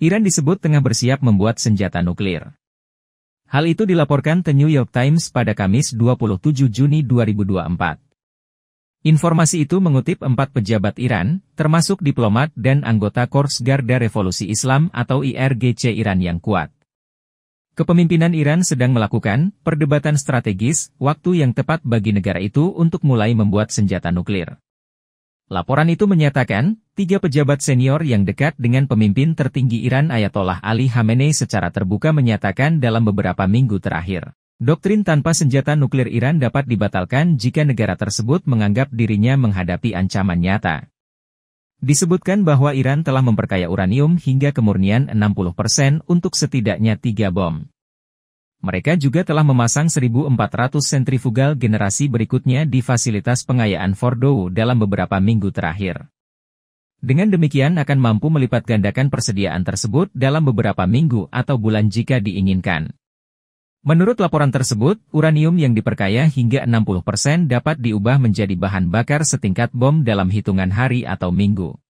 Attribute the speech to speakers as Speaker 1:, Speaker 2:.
Speaker 1: Iran disebut tengah bersiap membuat senjata nuklir. Hal itu dilaporkan The New York Times pada Kamis 27 Juni 2024. Informasi itu mengutip empat pejabat Iran, termasuk diplomat dan anggota Korps Garda Revolusi Islam atau IRGC Iran yang kuat. Kepemimpinan Iran sedang melakukan perdebatan strategis, waktu yang tepat bagi negara itu untuk mulai membuat senjata nuklir. Laporan itu menyatakan, Tiga pejabat senior yang dekat dengan pemimpin tertinggi Iran Ayatollah Ali Khamenei secara terbuka menyatakan dalam beberapa minggu terakhir, doktrin tanpa senjata nuklir Iran dapat dibatalkan jika negara tersebut menganggap dirinya menghadapi ancaman nyata. Disebutkan bahwa Iran telah memperkaya uranium hingga kemurnian 60% untuk setidaknya tiga bom. Mereka juga telah memasang 1.400 sentrifugal generasi berikutnya di fasilitas pengayaan Fordow dalam beberapa minggu terakhir. Dengan demikian akan mampu melipatgandakan persediaan tersebut dalam beberapa minggu atau bulan jika diinginkan. Menurut laporan tersebut, uranium yang diperkaya hingga 60% dapat diubah menjadi bahan bakar setingkat bom dalam hitungan hari atau minggu.